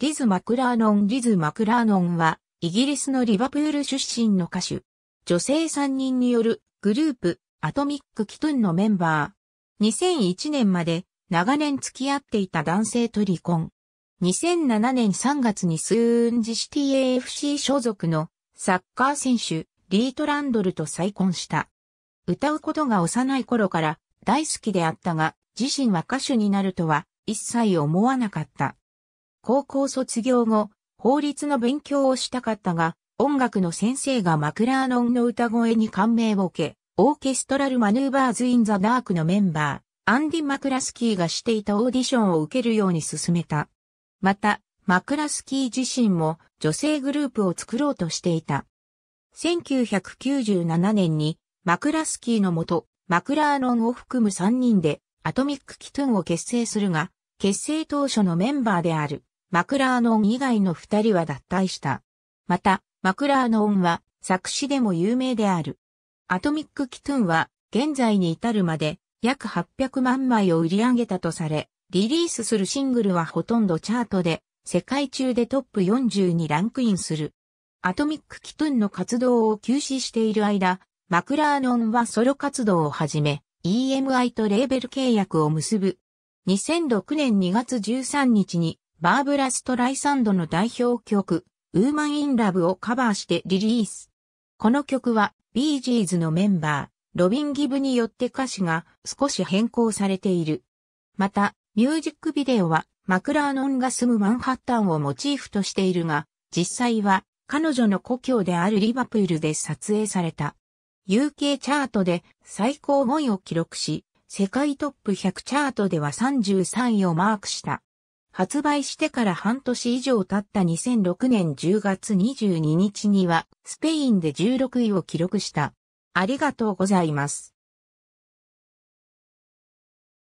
リズ・マクラーノンリズ・マクラーノンは、イギリスのリバプール出身の歌手。女性3人によるグループ、アトミック・キトゥンのメンバー。2001年まで長年付き合っていた男性と離婚。2007年3月にスーンジシティ AFC 所属のサッカー選手、リートランドルと再婚した。歌うことが幼い頃から大好きであったが、自身は歌手になるとは一切思わなかった。高校卒業後、法律の勉強をしたかったが、音楽の先生がマクラーノンの歌声に感銘を受け、オーケストラルマヌーバーズ・イン・ザ・ダークのメンバー、アンディ・マクラスキーがしていたオーディションを受けるように進めた。また、マクラスキー自身も女性グループを作ろうとしていた。1997年にマクラスキーのもと、マクラーノンを含む3人でアトミック・キトゥンを結成するが、結成当初のメンバーであるマクラーノン以外の二人は脱退した。また、マクラーノンは作詞でも有名である。アトミック・キトゥンは現在に至るまで約800万枚を売り上げたとされ、リリースするシングルはほとんどチャートで世界中でトップ40にランクインする。アトミック・キトゥンの活動を休止している間、マクラーノンはソロ活動を始め、EMI とレーベル契約を結ぶ。2006年2月13日にバーブラ・ストライサンドの代表曲、ウーマン・イン・ラブをカバーしてリリース。この曲は、ビージーズのメンバー、ロビン・ギブによって歌詞が少し変更されている。また、ミュージックビデオは、マクラーノンが住むマンハッタンをモチーフとしているが、実際は、彼女の故郷であるリバプールで撮影された。UK チャートで最高5位を記録し、世界トップ100チャートでは33位をマークした。発売してから半年以上経った2006年10月22日には、スペインで16位を記録した。ありがとうございます。